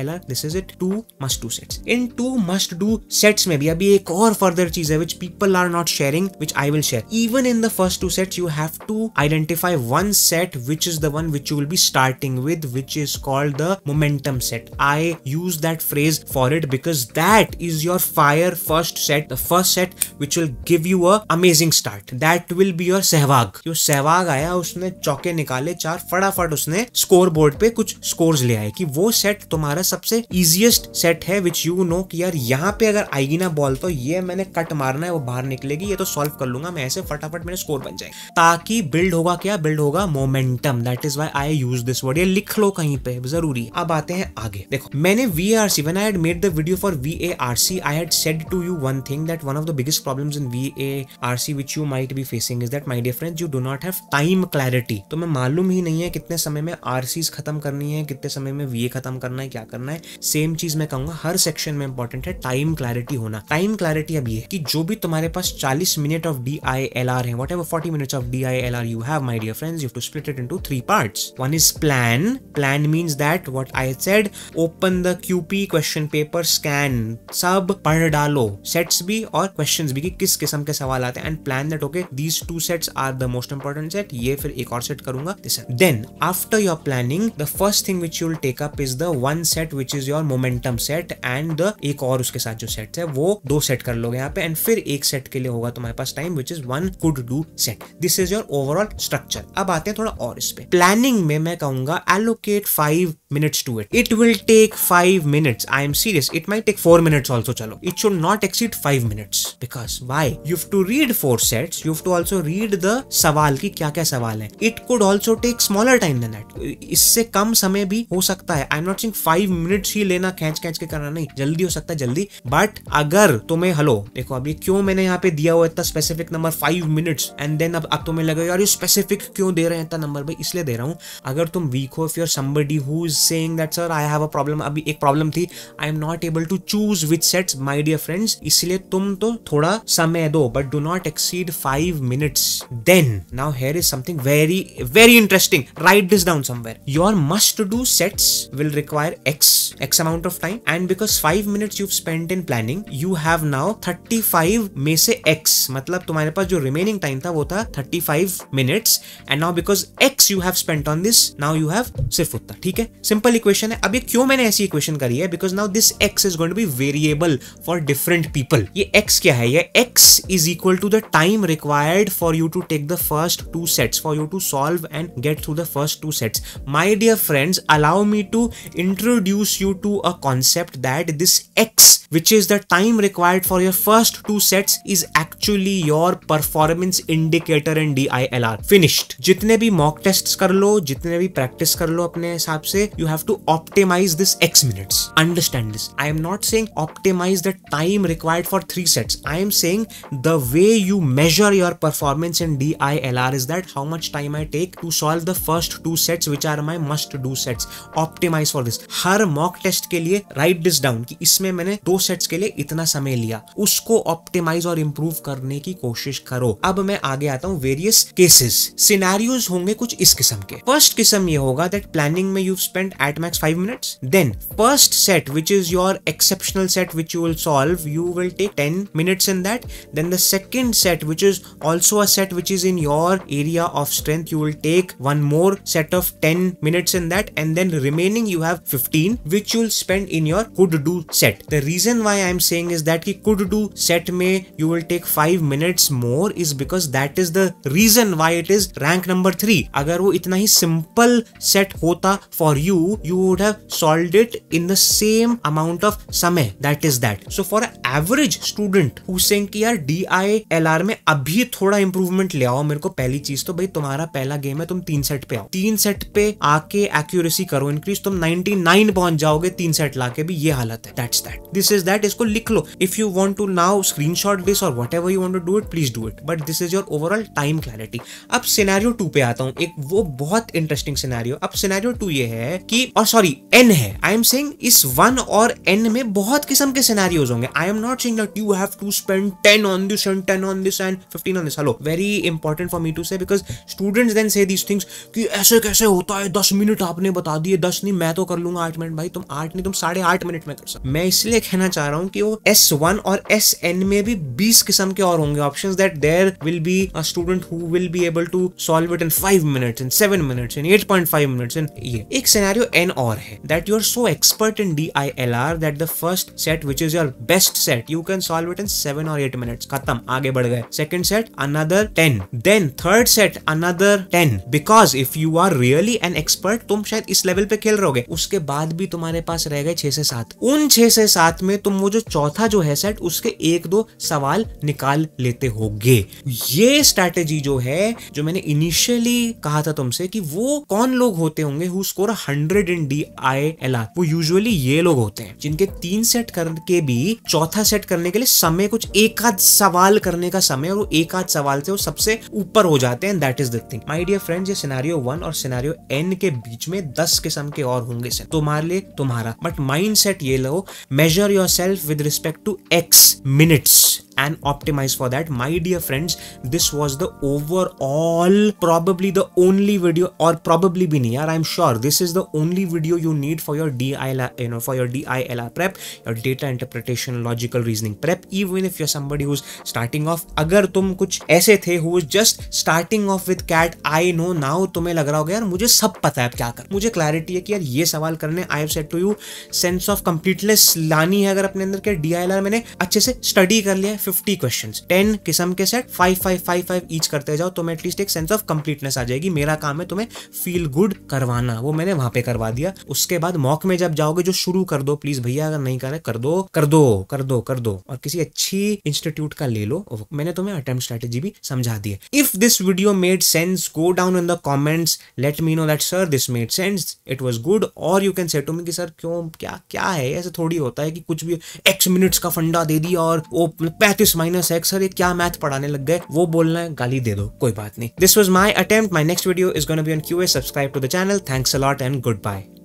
[SPEAKER 1] are this is it two must do sets in two must do sets में भी अभी एक और फर्दर चीज है which people are not sharing which I will share. Even in the first two sets, you have to identify one set which is the one which you will be starting with, which is called the momentum set. I use that phrase for it because that is your fire first set, the first set which will give you a amazing start. That will be your Sehwag. जो सहवाग आया उसने चौके निकाले चार फटाफट उसने स्कोर बोर्ड पे कुछ स्कोर्स ले आए कि वो सेट तुम्हारा सबसे इजिएस्ट सेट है विच यू नो कि यार यहाँ पे अगर आएगी ना बॉल तो ये मैंने कट मारना है वो बाहर निकलेगी ये तो सॉल्व कर कर लूंगा मैं ऐसे फटाफट मेरे स्कोर बन जाए ताकि बिल्ड होगा क्या बिल्ड होगा momentum that is why I use this word ये लिख लो कहीं पे जरूरी अब आते हैं आगे देखो मैंने V R C one I had made the video for V A R C I had said to you one thing that one of the biggest problem in V A R C which you might be facing is that my dear friend you do not have time clarity तो मैं मालूम ही नहीं है कितने समय में आर सी खत्म करनी है कितने समय में वी ए खत्म करना है क्या करना है सेम चीज मैं कहूंगा हर सेक्शन में इंपॉर्टेंट है टाइम क्लैरिटी होना टाइम क्लैरिटी अब ये कि जो भी तुम्हारे पास चालीस minute minute of DILR hai, whatever 40 minutes of DILR you have, my dear friends, you have to split it into three parts. One is plan. Plan means that what I said, open the QP question paper, scan, sub, पढ़ डालो सेट्स भी और क्वेश्चंस भी कि किस किस्म के सवाल आते हैं and plan that okay these two sets are the most important set ये फिर एक और सेट करूंगा then after your planning the first thing which you'll take up is the one set which is your momentum set and the एक और उसके साथ जो सेट है वो दो सेट कर लोगे यहाँ पे एंड फिर एक सेट के लिए होगा तुम्हारे पास time which is one could do set this is your overall structure अब आते हैं थोड़ा और इस पे प्लानिंग में मैं कहूंगा allocate five minutes to it it will take five minutes I am serious it may take four minutes also चलो it should not exceed five minutes because why you to read four sets you to also read the सवाल की क्या क्या सवाल है it could also take smaller time than that इससे कम समय भी हो सकता है I am not saying five minutes ही लेना खेच खेच के करना नहीं जल्दी हो सकता है जल्दी बट अगर तुम्हें हेलो देखो अभी क्यों मैंने यहाँ पे दिया हुआ इतना specific number five minutes and then अब अब तुम्हें लगे यार ये स्पेसिफिक क्यों दे रहे हैं इतना नंबर भाई इसलिए दे रहा हूँ अगर तुम वीक हो if somebody who is saying that sir I have a problem अभी एक प्रॉब्लम थी I am not able to choose which sets my dear friends इसलिए तुम तो थोड़ा समय दो but do not exceed five minutes then now here is something very very interesting write this down somewhere your must do sets will require X X amount of time and because five minutes you spend in planning you have now thirty five में से एक्स मतलब मतलब तुम्हारे पास जो रिमेनिंग टाइम था वो था thirty five minutes and now because X you have spent on this now you have सिर्फ उत्तर ठीक है सिंपल इक्वेशन है अभी क्यों मैंने ऐसी इक्वेशन करी है because now this X is going to be variable for different people ये एक्स क्या है ये X is equal to the time required for you to take the first two sets for you to solve and get through the first two sets my dear friends allow me to introduce you to a concept that this X which is the time required for your first two sets is actually your performance indicator and D I L R finished जितने भी मॉक टेस्ट कर लो जितने भी प्रैक्टिस कर लो अपने हिसाब से you have to optimize this X minute understand this I am not saying optimize the time required for three sets I am saying the way you measure your performance in D I L R is that how much time I take to solve the first two sets which are my must do sets optimize for this हर मॉक टेस्ट के लिए राइट दिस डाउन कि इसमें मैंने दो सेट्स के लिए इतना समय लिया उसको ऑप्टिमाइज और इंप्रूव करने की कोशिश करो अब मैं आगे आता हूँ वेरियस केसेस सिनेरियोज होंगे कुछ इस किस्म के फर्स्ट किस्म ये होगा दैट प्लानिंग में you spend at max five minute then first set which is your exceptional set which you will solve you will take ten minute in that then the second set which is also a set which is in your area of strength you will take one more set of ten minutes in that and then remaining you have fifteen which you'll spend in your could do set the reason why I am set की कुड डू सेट में you will take five minute minutes more is because that is the reason why it is rank number three अगर वो इतना ही सिंपल सेट होता for you you would have solve it in the same amount of समय that is that so for average student हुसैन डी आई एल आर में अभी थोड़ा इंप्रूवमेंट ले आओ मेरे को पहली चीज तो भाई तुम्हारा पहला गेम है तुम तीन सेट पे आओ तीन सेट पे आके एक्यूरेसी करो इंक्रीज तुम 99 पहुंच जाओगे तीन सेट लाके भी ये हालत है that's that this is that इसको लिख लो if you want to now screenshot this और whatever you want to do do it please do it but this is your overall time clarity अब सिनारियो टू पे आता हूँ एक वो बहुत इंटरेस्टिंग सिनारियो अब सिनारियो टू ये है कि और सॉरी एन है I am saying S one और एन में बहुत किस्म के सिनेरियोज होंगे I am not saying that you have to spend ten on this and ten on this and fifteen on this hello very important for me to say because students then say these things कि ऐसे कैसे होता है दस मिनट आपने बता दिए दस नहीं मैं तो कर लूंगा आठ मिनट भाई तुम आठ नहीं तुम साढ़े आठ मिनट में कर सकते मैं इसलिए कहना चाह रहा हूँ कि वो एस वन और एस एन में भी बीस किस्म के और होंगे options that there will be a student who will be able to solve it in 5 minutes in 7 minutes in 8.5 minutes in ये एक सिनेरियो एन और है that you are so expert in D I L R that the first set which is your best set you can solve it in 7 और 8 मिनट्स खत्म आगे बढ़ गए second set another 10 then third set another 10 because if you are really an expert तुम शायद इस लेवल पे खेल रहोगे उसके बाद भी तुम्हारे पास रह गए 6 से 7 उन 6 से 7 में तुम वो जो चौथा जो है सेट उसके एक दो सवाल निकाल ले लेते होगे ये स्ट्रैटेजी जो है जो मैंने इनिशियली कहा था तुमसे कि वो कौन लोग होते होंगे who score hundred in D I L R वो यूजुअली ये लोग होते हैं जिनके तीन सेट करके भी चौथा सेट करने के लिए समय कुछ एक आध सवाल करने का समय और वो एक आध सवाल से वो सबसे ऊपर हो जाते हैं that is the thing my dear friend ये सिनारियो वन और सिनारियो एन के बीच में दस किस्म के और होंगे से तुम्हारे लिए तुम्हारा बट माइंड सेट ये लो measure yourself with respect to X minutes and optimize for that. My dear friends, this was the overall, probably the only video or probably been here. I'm sure this is the only video you need for your DILR, you know, for your DILR prep, your data interpretation, logical reasoning prep. Even if you're somebody who's starting off, agar tum kuch aise the who is just starting off with cat, I know now tumhe lag raha hoga yaar mujhe sab pata hai ab kya कर mujhe clarity hai ki yaar ye sawal karne i have said to you sense of completeness lani hai agar apne andar ke DILR मैंने अच्छे से स्टडी कर लिया है फिफ्टी क्वेश्चन टेन किस्म के set five five five five each करते जाओ तो एटलीस्ट एक सेंस ऑफ कंप्लीटनेस आ जाएगी मेरा काम है तुम्हें फील गुड करवाना वो मैंने वहां पे करवा दिया उसके बाद मॉक में जब जाओगे जो शुरू कर दो प्लीज भैया अगर नहीं करे कर दो कर दो कर दो कर दो और किसी अच्छी इंस्टीट्यूट का ले लो मैंने तुम्हें अटेम्प्ट स्ट्रेटेजी भी समझा दी if this video made sense go down in the comments let me know that sir this made sense it was good और you can say to me कि सर क्यों क्या क्या है ऐसे थोड़ी होता है कि कुछ भी एक्स मिनट्स का फंडा दे दिया और वो patch practice minus X sir ये क्या मैथ पढ़ाने लग गए वो बोलना है गाली दे दो कोई बात नहीं this was my attempt my next video is gonna be on Q A subscribe to the channel thanks a lot and good bye